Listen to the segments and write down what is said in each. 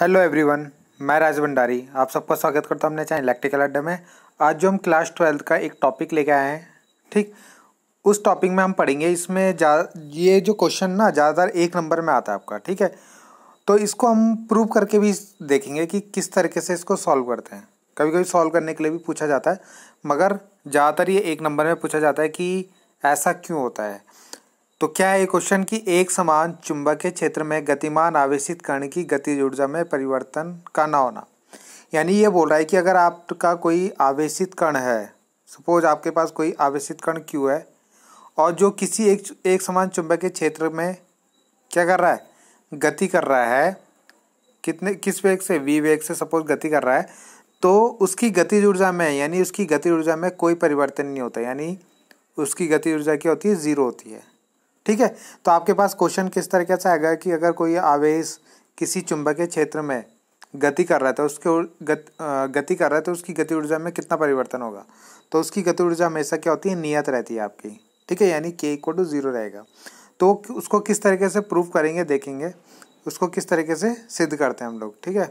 Hello everyone मैं राज भंडारी आप सबका स्वागत करता हूँ अपने चैनल इलेक्ट्रिकल अड्डे में आज जो हम क्लास ट्वेल्थ का एक टॉपिक लेके आए हैं ठीक उस टॉपिक में हम पढ़ेंगे इसमें जा ये जो क्वेश्चन ना ज़्यादातर एक नंबर में आता है आपका ठीक है तो इसको हम प्रूव करके भी देखेंगे कि किस तरीके से इसको सॉल्व करते हैं कभी कभी सॉल्व करने के लिए भी पूछा जाता है मगर ज़्यादातर ये एक नंबर में पूछा जाता है कि ऐसा क्यों होता है तो क्या है क्वेश्चन की एक समान चुंबकीय क्षेत्र में गतिमान आवेशित कण की गतिज ऊर्जा में परिवर्तन का ना होना यानी ये बोल रहा है कि अगर आपका कोई आवेशित कण है सपोज आपके पास कोई आवेशित कण क्यू है और जो किसी एक एक समान के क्षेत्र में क्या कर रहा है गति कर रहा है कितने किस वेग से वी वेग से सपोज गति कर रहा है तो उसकी गतिज ऊर्जा में यानी उसकी गति ऊर्जा में कोई परिवर्तन नहीं होता यानी उसकी गति ऊर्जा क्या होती है ज़ीरो होती है ठीक है तो आपके पास क्वेश्चन किस तरीके से आएगा कि अगर कोई आवेश किसी चुंबकीय क्षेत्र में गति कर रहा था तो उसके गत, गति कर रहा था तो उसकी गति ऊर्जा में कितना परिवर्तन होगा तो उसकी गति ऊर्जा हमेशा क्या होती है नियत रहती है आपकी ठीक है यानी के इक्वल टू जीरो रहेगा तो उसको किस तरीके से प्रूफ करेंगे देखेंगे उसको किस तरीके से सिद्ध करते हैं हम लोग ठीक है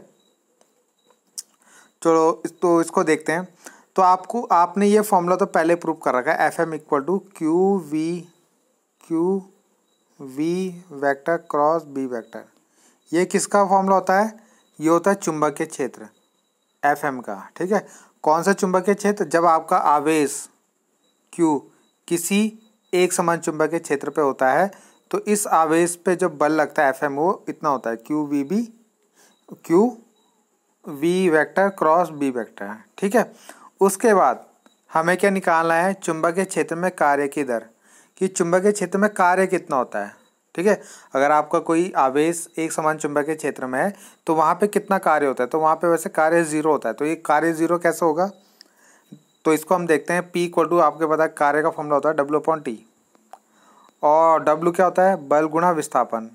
चलो तो इसको देखते हैं तो आपको आपने ये फॉर्मूला तो पहले प्रूफ कर रखा है F M equal to Q V Q V vector cross B vector ये किसका फॉर्मूला होता है ये होता है के क्षेत्र एफ एम का ठीक है कौन सा के क्षेत्र जब आपका आवेश क्यू किसी एक समान चुंबक के क्षेत्र पे होता है तो इस आवेश पे जो बल लगता है एफ एम वो इतना होता है Q V B Q V vector cross B vector ठीक है उसके बाद हमें क्या निकालना है चुंबक के क्षेत्र में कार्य की दर कि चुंबकीय क्षेत्र में कार्य कितना होता है ठीक है अगर आपका कोई आवेश एक समान चुंबकीय क्षेत्र में है तो वहाँ पे कितना कार्य होता है तो वहाँ पे वैसे कार्य ज़ीरो होता है तो ये कार्य ज़ीरो कैसे होगा तो इसको हम देखते हैं पी इक्वल टू आपके पता है कार्य का फॉर्मूला होता है डब्ल्यू पॉइंट टी और डब्ल्यू क्या होता है बल गुणा विस्थापन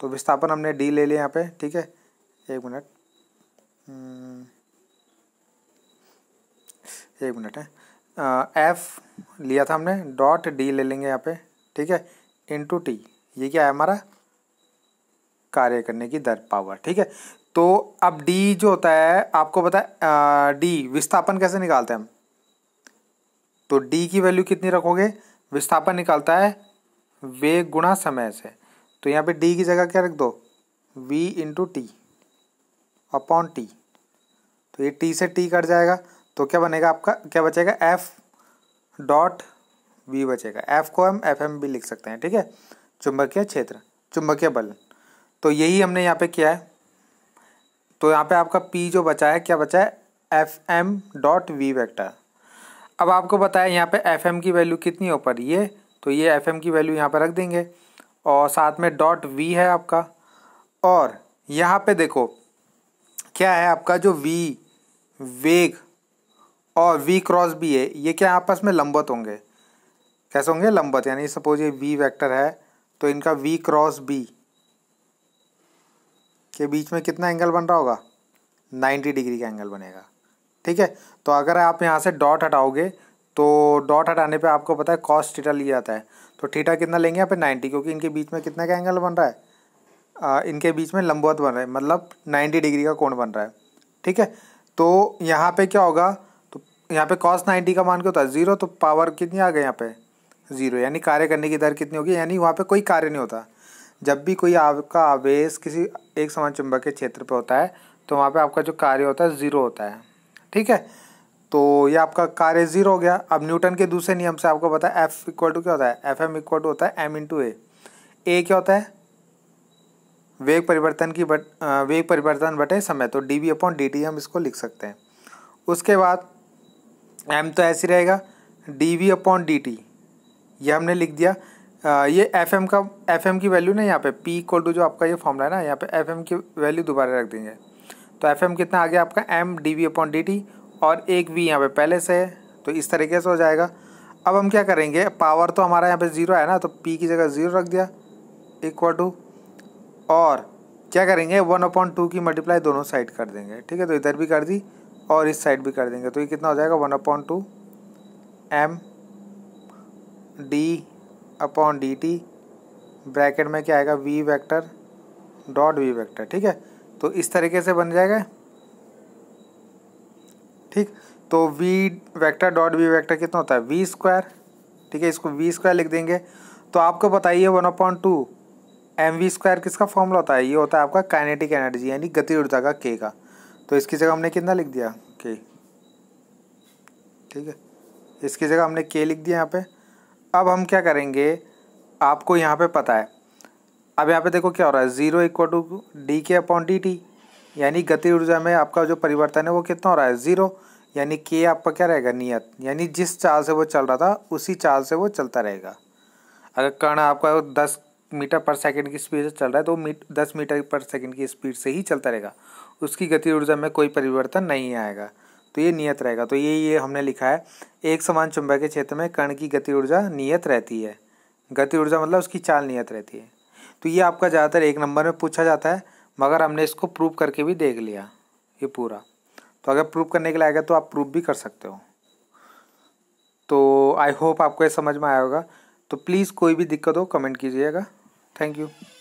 तो विस्थापन हमने डी ले लिया यहाँ पे ठीक है एक मिनट हम्म, एक मिनट है हाँ। एफ लिया था हमने डॉट डी ले लेंगे यहाँ पे ठीक है इंटू टी ये क्या है हमारा कार्य करने की दर पावर ठीक है तो अब डी जो होता है आपको पता है डी विस्थापन कैसे निकालते हैं हम तो डी की वैल्यू कितनी रखोगे विस्थापन निकालता है वे गुणा समय से तो यहाँ पे डी की जगह क्या रख दो V into T upon T तो ये टी से टी कट जाएगा तो क्या बनेगा आपका क्या बचेगा एफ डॉट बी बचेगा एफ को हम एफ एम भी लिख सकते हैं ठीक है चुंबकीय क्षेत्र चुंबकीय बल तो यही हमने यहाँ पे किया है तो यहाँ पे आपका पी जो बचा है क्या बचा है F M dot V vector अब आपको बताया यहाँ पे एफ एम की वैल्यू कितनी हो पर ये तो ये एफ एम की वैल्यू यहाँ पर रख देंगे और साथ में डॉट वी है आपका और यहाँ पे देखो क्या है आपका जो वी वेग और वी क्रॉस बी ए ये क्या आपस में लंबत होंगे कैसे होंगे लंबत यानी सपोज ये वी वेक्टर है तो इनका वी क्रॉस बी के बीच में कितना एंगल बन रहा होगा 90 डिग्री का एंगल बनेगा ठीक है तो अगर आप यहाँ से डॉट हटाओगे तो डॉट हटाने पे आपको पता है कॉस टीटा लिया जाता है तो ठीटा कितना लेंगे यहाँ पे 90 क्योंकि इनके बीच में कितने का एंगल बन रहा है आ, इनके बीच में लंबवत बन रहा है मतलब 90 डिग्री का कोण बन रहा है ठीक है तो यहाँ पे क्या होगा यहाँ पे कॉस नाइन्टी का मान क्या होता है ज़ीरो तो पावर कितनी आ गई यहाँ पे ज़ीरो यानी कार्य करने की दर कितनी होगी यानी वहाँ पे कोई कार्य नहीं होता जब भी कोई आपका आवेश किसी एक समान चुंबक के क्षेत्र पे होता है तो वहाँ पे आपका जो कार्य होता है ज़ीरो होता है ठीक है तो ये आपका कार्य ज़ीरो हो गया अब न्यूटन के दूसरे नियम से आपको पता है एफ इक्वल टू क्या होता है एफ एम इक्वल टू होता है एम इंटू ए ए क्या होता है वेग परिवर्तन की बट वेग परिवर्तन बटे समय तो D B upon D T हम इसको लिख सकते हैं उसके बाद एम तो ऐसे रहेगा D V upon D T ये हमने लिख दिया आ, ये एफ एम का एफ एम की वैल्यू ना यहाँ पे पी इक्वल टू जो आपका ये फॉर्मला है ना यहाँ पे एफ एम की वैल्यू दोबारा रख देंगे तो एफ एम कितना आ गया आपका M D V upon D T और एक वी यहाँ पे पहले से है तो इस तरीके से हो जाएगा अब हम क्या करेंगे पावर तो हमारा यहाँ पे ज़ीरो है ना तो पी की जगह ज़ीरो रख दिया इक्वल टू और क्या करेंगे वन अपॉन टू की मल्टीप्लाई दोनों साइड कर देंगे ठीक है तो इधर भी कर दी और इस साइड भी कर देंगे तो ये कितना हो जाएगा one upon two M D upon D T bracket में क्या आएगा V vector dot V vector ठीक है तो इस तरीके से बन जाएगा ठीक तो V vector dot V vector कितना होता है वी स्क्वायर ठीक है इसको वी स्क्वायर लिख देंगे तो आपको बताइए one upon two M V square किसका फॉर्मूला होता है ये होता है आपका काइनेटिक एनर्जी यानी गति ऊर्जा का के का तो इसकी जगह हमने कितना लिख दिया के ठीक है इसकी जगह हमने के लिख दिया यहाँ पे अब हम क्या करेंगे आपको यहाँ पे पता है अब यहाँ पे देखो क्या हो रहा है zero equal to D K upon D T यानी गति ऊर्जा में आपका जो परिवर्तन है वो कितना हो रहा है ज़ीरो यानी के आपका क्या रहेगा नियत यानी जिस चाल से वो चल रहा था उसी चाल से वो चलता रहेगा अगर कर्ण आपका दस मीटर पर सेकंड की स्पीड से चल रहा है तो मीट दस मीटर पर सेकंड की स्पीड से ही चलता रहेगा उसकी गति ऊर्जा में कोई परिवर्तन नहीं आएगा तो ये नियत रहेगा तो ये ये हमने लिखा है एक समान चुंबक के क्षेत्र में कण की गति ऊर्जा नियत रहती है गति ऊर्जा मतलब उसकी चाल नियत रहती है तो ये आपका ज़्यादातर एक नंबर में पूछा जाता है मगर हमने इसको प्रूव करके भी देख लिया ये पूरा तो अगर प्रूव करने के लिए आएगा तो आप प्रूव भी कर सकते हो तो आई होप आपको ये समझ में आया होगा तो प्लीज़ कोई भी दिक्कत हो कमेंट कीजिएगा थैंक यू